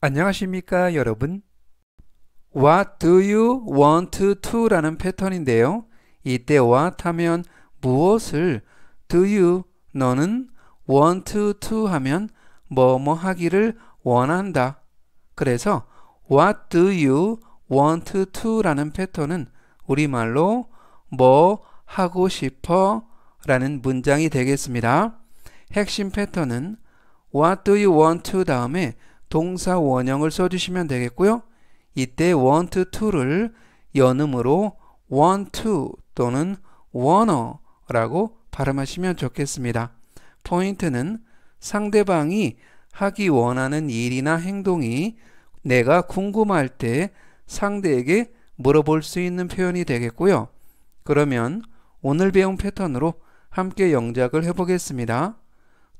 안녕하십니까 여러분 What do you want to 라는 패턴인데요 이때 what 하면 무엇을 do you 너는 want to 하면 뭐뭐 뭐 하기를 원한다 그래서 What do you want to 라는 패턴은 우리말로 뭐 하고 싶어 라는 문장이 되겠습니다. 핵심 패턴은 What do you want to 다음에 동사 원형을 써주시면 되겠고요. 이때 want to를 연음으로 want to 또는 wanna라고 발음하시면 좋겠습니다. 포인트는 상대방이 하기 원하는 일이나 행동이 내가 궁금할 때 상대에게 물어볼 수 있는 표현이 되겠고요. 그러면 오늘 배운 패턴으로 함께 영작을 해보겠습니다.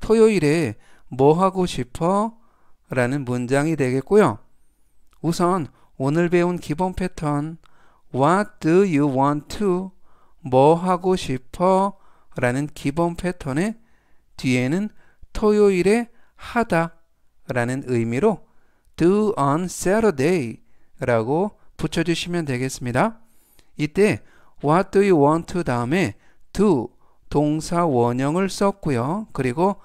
토요일에 뭐 하고 싶어? 라는 문장이 되겠고요. 우선 오늘 배운 기본 패턴 What do you want to? 뭐 하고 싶어? 라는 기본 패턴의 뒤에는 토요일에 하다 라는 의미로 do on Saturday 라고 붙여주시면 되겠습니다. 이때 what do you want to 다음에 do 동사 원형을 썼고요. 그리고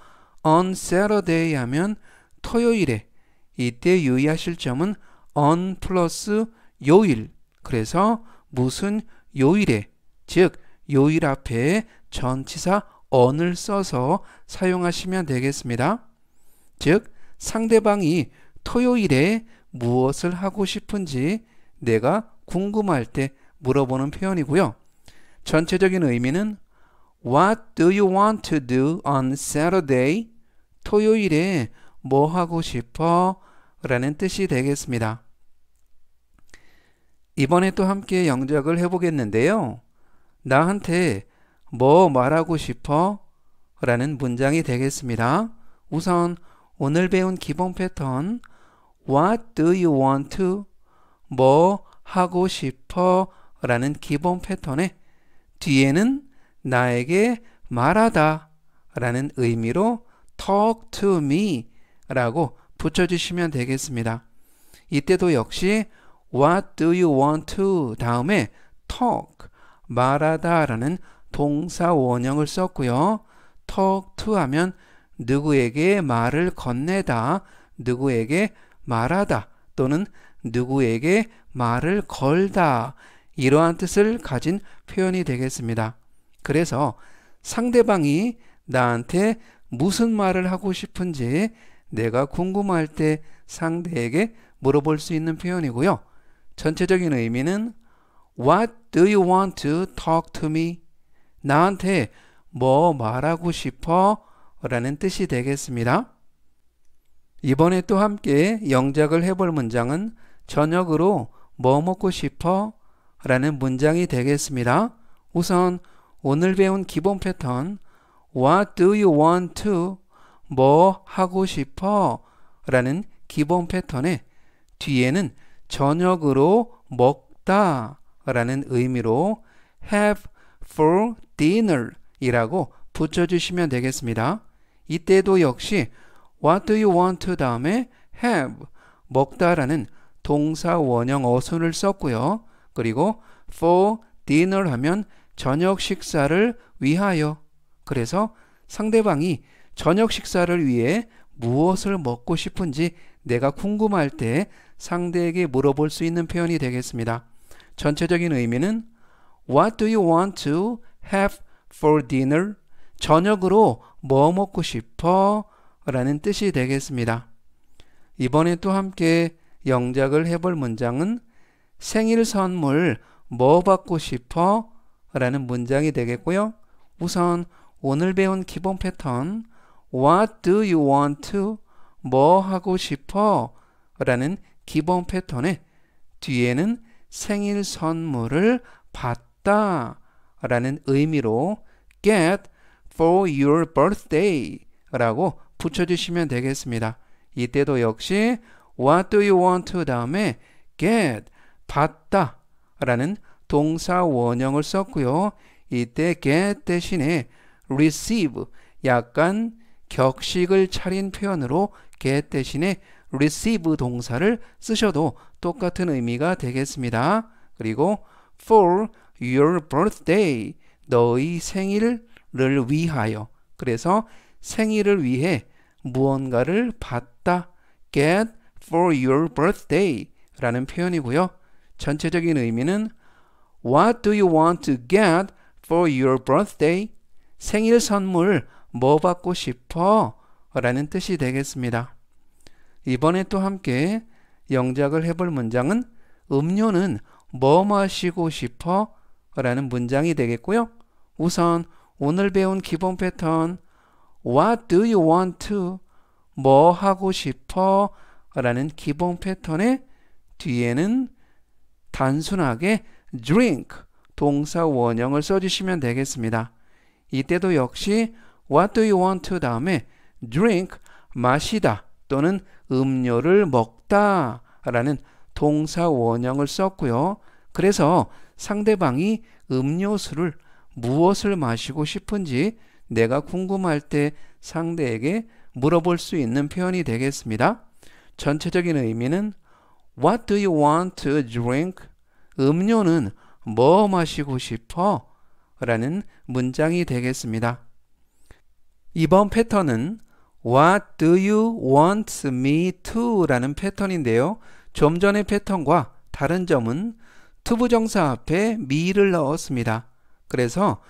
on Saturday 하면 토요일에 이때 유의하실 점은 on 플러스 요일 그래서 무슨 요일에 즉 요일 앞에 전치사 on을 써서 사용하시면 되겠습니다. 즉 상대방이 토요일에 무엇을 하고 싶은지 내가 궁금할 때 물어보는 표현이고요. 전체적인 의미는 What do you want to do on Saturday? 토요일에 뭐 하고 싶어? 라는 뜻이 되겠습니다. 이번에 또 함께 영작을 해보겠는데요. 나한테 뭐 말하고 싶어? 라는 문장이 되겠습니다. 우선 오늘 배운 기본 패턴 What do you want to? 뭐 하고 싶어? 라는 기본 패턴에 뒤에는 나에게 말하다 라는 의미로 talk to me 라고 붙여주시면 되겠습니다. 이때도 역시 What do you want to 다음에 talk 말하다 라는 동사 원형을 썼고요. talk to 하면 누구에게 말을 건네다 누구에게 말하다 또는 누구에게 말을 걸다 이러한 뜻을 가진 표현이 되겠습니다. 그래서 상대방이 나한테 무슨 말을 하고 싶은지 내가 궁금할 때 상대에게 물어볼 수 있는 표현이고요. 전체적인 의미는 What do you want to talk to me? 나한테 뭐 말하고 싶어? 라는 뜻이 되겠습니다. 이번에 또 함께 영작을 해볼 문장은 저녁으로 뭐 먹고 싶어? 라는 문장이 되겠습니다. 우선 오늘 배운 기본 패턴 What do you want to? 뭐 하고 싶어? 라는 기본 패턴에 뒤에는 저녁으로 먹다 라는 의미로 have for dinner 이라고 붙여주시면 되겠습니다. 이때도 역시 what do you want to 다음에 have 먹다 라는 동사 원형 어순을 썼고요. 그리고 for dinner 하면 저녁 식사를 위하여 그래서 상대방이 저녁 식사를 위해 무엇을 먹고 싶은지 내가 궁금할 때 상대에게 물어볼 수 있는 표현이 되겠습니다. 전체적인 의미는 What do you want to have for dinner? 저녁으로 뭐 먹고 싶어? 라는 뜻이 되겠습니다. 이번에 또 함께 영작을 해볼 문장은 생일 선물 뭐 받고 싶어? 라는 문장이 되겠고요. 우선 오늘 배운 기본 패턴 What do you want to? 뭐 하고 싶어? 라는 기본 패턴에 뒤에는 생일 선물을 받다 라는 의미로 get for your birthday 라고 붙여주시면 되겠습니다. 이때도 역시 what do you want to 다음에 get 받다 라는 동사 원형을 썼고요. 이때 get 대신에 receive 약간 격식을 차린 표현으로 get 대신에 receive 동사를 쓰셔도 똑같은 의미가 되겠습니다. 그리고 for your birthday 너의 생일을 위하여 그래서 생일을 위해 무언가를 받다 get for your birthday 라는 표현이고요. 전체적인 의미는 What do you want to get for your birthday? 생일 선물 뭐 받고 싶어? 라는 뜻이 되겠습니다. 이번에 또 함께 영작을 해볼 문장은 음료는 뭐 마시고 싶어? 라는 문장이 되겠고요. 우선 오늘 배운 기본 패턴 What do you want to? 뭐 하고 싶어? 라는 기본 패턴의 뒤에는 단순하게 drink 동사 원형을 써주시면 되겠습니다. 이때도 역시 what do you want to 다음에 drink 마시다 또는 음료를 먹다 라는 동사 원형을 썼고요. 그래서 상대방이 음료수를 무엇을 마시고 싶은지 내가 궁금할 때 상대에게 물어볼 수 있는 표현이 되겠습니다. 전체적인 의미는 What do you want to drink? 음료는 뭐 마시고 싶어? 라는 문장이 되겠습니다. 이번 패턴은 What do you want me to? 라는 패턴인데요. 좀 전의 패턴과 다른 점은 투부정사 앞에 me를 넣었습니다. 그래서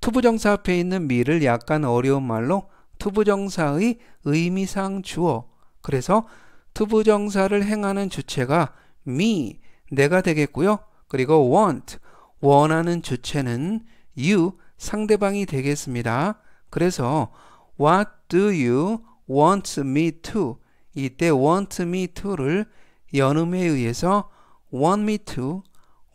투부정사 앞에 있는 me를 약간 어려운 말로 투부정사의 의미상 주어 그래서 투부정사를 행하는 주체가 me, 내가 되겠고요. 그리고 want, 원하는 주체는 you, 상대방이 되겠습니다. 그래서 What do you want me to? 이때 want me to를 연음에 의해서 want me to,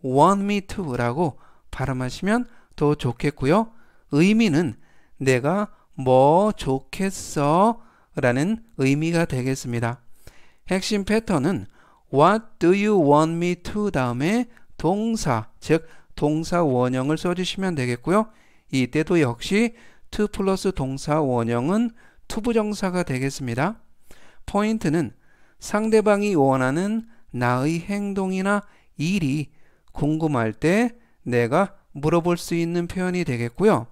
want me to라고 발음하시면 더 좋겠고요. 의미는 내가 뭐 좋겠어 라는 의미가 되겠습니다. 핵심 패턴은 What do you want me to 다음에 동사, 즉 동사 원형을 써주시면 되겠고요. 이때도 역시 to 플러스 동사 원형은 to 부정사가 되겠습니다. 포인트는 상대방이 원하는 나의 행동이나 일이 궁금할 때 내가 물어볼 수 있는 표현이 되겠고요.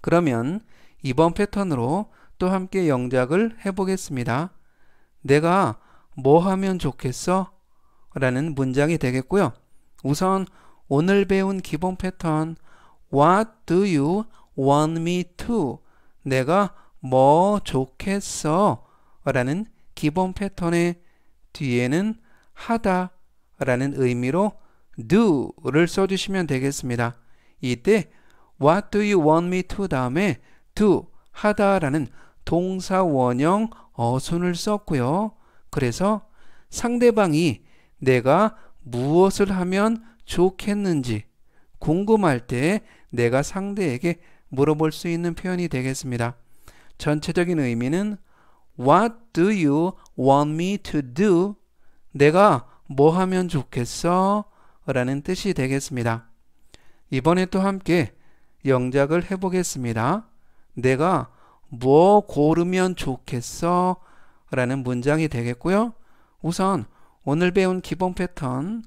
그러면 이번 패턴으로 또 함께 영작을 해보겠습니다. 내가 뭐 하면 좋겠어? 라는 문장이 되겠고요. 우선 오늘 배운 기본 패턴 What do you want me to 내가 뭐 좋겠어 라는 기본 패턴의 뒤에는 하다 라는 의미로 do를 써주시면 되겠습니다. 이때 what do you want me to 다음에 do 하다 라는 동사 원형 어순을 썼고요. 그래서 상대방이 내가 무엇을 하면 좋겠는지 궁금할 때 내가 상대에게 물어볼 수 있는 표현이 되겠습니다. 전체적인 의미는 What do you want me to do? 내가 뭐 하면 좋겠어? 라는 뜻이 되겠습니다. 이번에 또 함께 영작을 해보겠습니다. 내가 뭐 고르면 좋겠어? 라는 문장이 되겠고요. 우선 오늘 배운 기본 패턴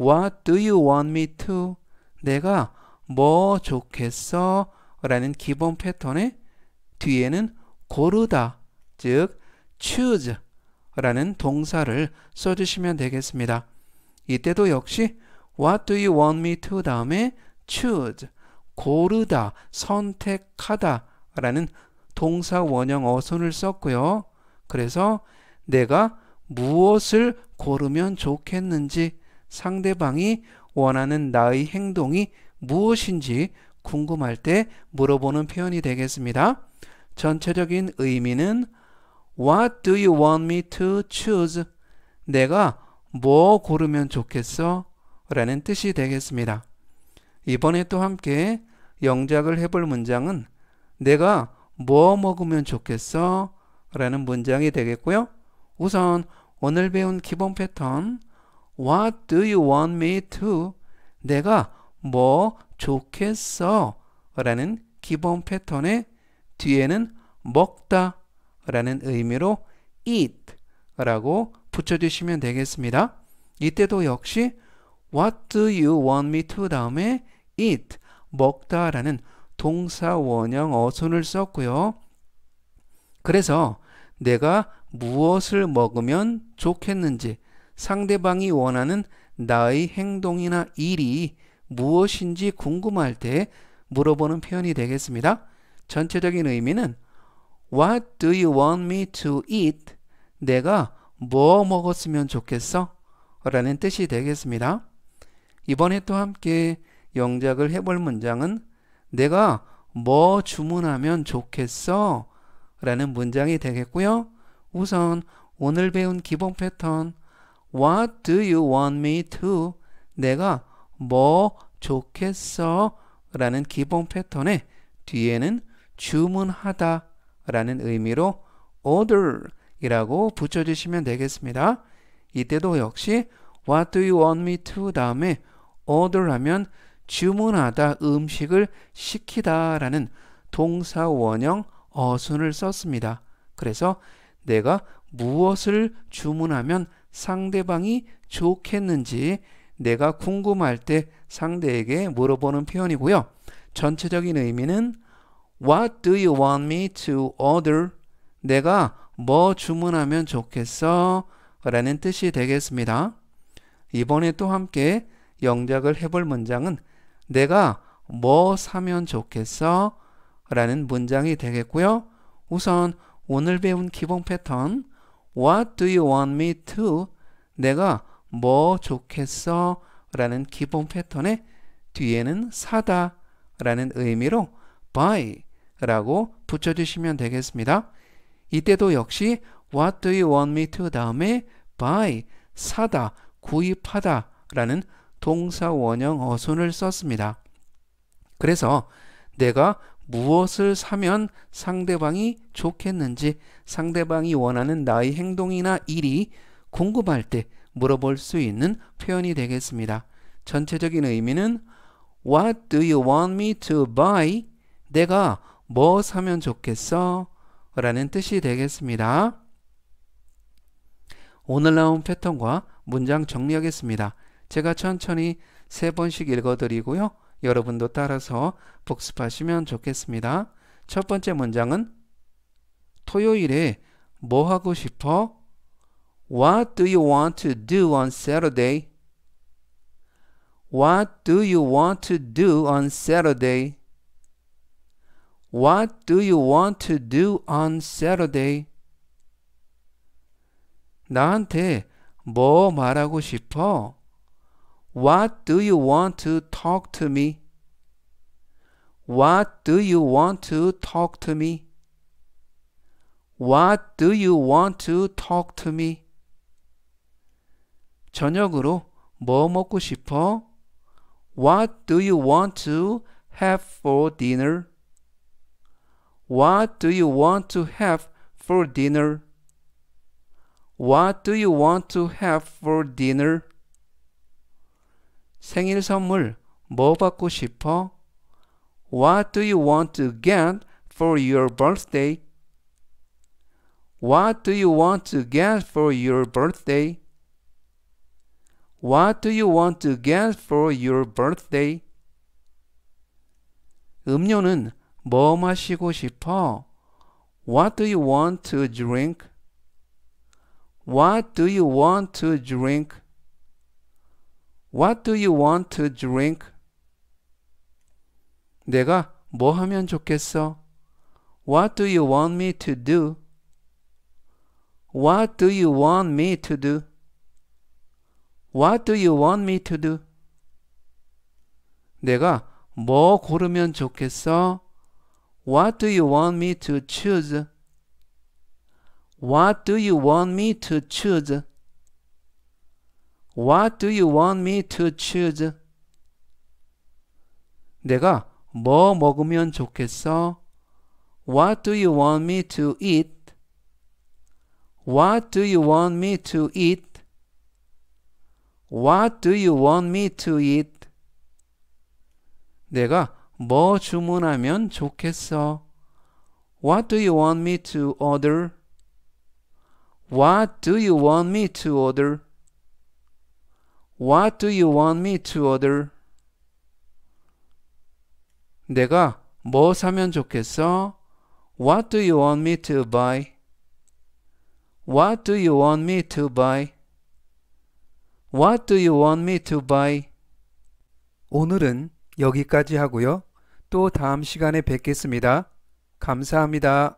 What do you want me to? 내가 뭐 좋겠어? 라는 기본 패턴의 뒤에는 고르다 즉 choose 라는 동사를 써주시면 되겠습니다. 이때도 역시 what do you want me to 다음에 choose 고르다 선택하다 라는 동사 원형 어순을 썼고요. 그래서 내가 무엇을 고르면 좋겠는지 상대방이 원하는 나의 행동이 무엇인지 궁금할 때 물어보는 표현이 되겠습니다. 전체적인 의미는 What do you want me to choose? 내가 뭐 고르면 좋겠어? 라는 뜻이 되겠습니다. 이번에 또 함께 영작을 해볼 문장은 내가 뭐 먹으면 좋겠어? 라는 문장이 되겠고요. 우선 오늘 배운 기본 패턴 What do you want me to? 내가 뭐 좋겠어 라는 기본 패턴의 뒤에는 먹다 라는 의미로 eat 라고 붙여주시면 되겠습니다. 이때도 역시 what do you want me to 다음에 eat 먹다 라는 동사 원형 어순을 썼고요. 그래서 내가 무엇을 먹으면 좋겠는지 상대방이 원하는 나의 행동이나 일이 무엇인지 궁금할 때 물어보는 표현이 되겠습니다. 전체적인 의미는 What do you want me to eat? 내가 뭐 먹었으면 좋겠어? 라는 뜻이 되겠습니다. 이번에 또 함께 영작을 해볼 문장은 내가 뭐 주문하면 좋겠어? 라는 문장이 되겠고요. 우선 오늘 배운 기본 패턴 What do you want me to? 내가 뭐 좋겠어 라는 기본 패턴에 뒤에는 주문하다 라는 의미로 order 이라고 붙여주시면 되겠습니다. 이때도 역시 what do you want me to 다음에 order 하면 주문하다 음식을 시키다 라는 동사 원형 어순을 썼습니다. 그래서 내가 무엇을 주문하면 상대방이 좋겠는지 내가 궁금할 때 상대에게 물어보는 표현이고요. 전체적인 의미는 What do you want me to order? 내가 뭐 주문하면 좋겠어? 라는 뜻이 되겠습니다. 이번에 또 함께 영작을 해볼 문장은 내가 뭐 사면 좋겠어? 라는 문장이 되겠고요. 우선 오늘 배운 기본 패턴 What do you want me to? 내가 뭐 좋겠어 라는 기본 패턴에 뒤에는 사다 라는 의미로 buy 라고 붙여주시면 되겠습니다. 이때도 역시 what do you want me to 다음에 buy 사다 구입하다 라는 동사 원형 어순을 썼습니다. 그래서 내가 무엇을 사면 상대방이 좋겠는지 상대방이 원하는 나의 행동이나 일이 궁금할 때 물어볼 수 있는 표현이 되겠습니다. 전체적인 의미는 What do you want me to buy? 내가 뭐 사면 좋겠어? 라는 뜻이 되겠습니다. 오늘 나온 패턴과 문장 정리하겠습니다. 제가 천천히 세 번씩 읽어드리고요. 여러분도 따라서 복습하시면 좋겠습니다. 첫 번째 문장은 토요일에 뭐 하고 싶어? What do you want to do on Saturday? What do you want to do on Saturday? What do you want to do on Saturday? 나한테 뭐 말하고 싶어? What do you want to talk to me? What do you want to talk to me? What do you want to talk to me? 저녁으로 뭐 먹고 싶어? What do you want to have for dinner? What do you want to have for dinner? What do you want to have for dinner? 생일 선물 뭐 받고 싶어? What do you want to get for your birthday? What do you want to get for your birthday? What do you want to get for your birthday? 음료는 뭐 마시고 싶어? What do you want to drink? What do you want to drink? What do you want to drink? 내가 뭐 하면 좋겠어? What do you want me to do? What do you want me to do? What do you want me to do? 내가 뭐 고르면 좋겠어? What do you want me to choose? What do you want me to choose? What do you want me to choose? 내가 뭐 먹으면 좋겠어? What do you want me to eat? What do you want me to eat? What do you want me to eat? 내가 뭐 주문하면 좋겠어? What do you want me to order? What do you want me to order? What do you want me to order? 내가 뭐 사면 좋겠어? What do you want me to buy? What do you want me to buy? What do you want me to buy? 오늘은 여기까지 하고요. 또 다음 시간에 뵙겠습니다. 감사합니다.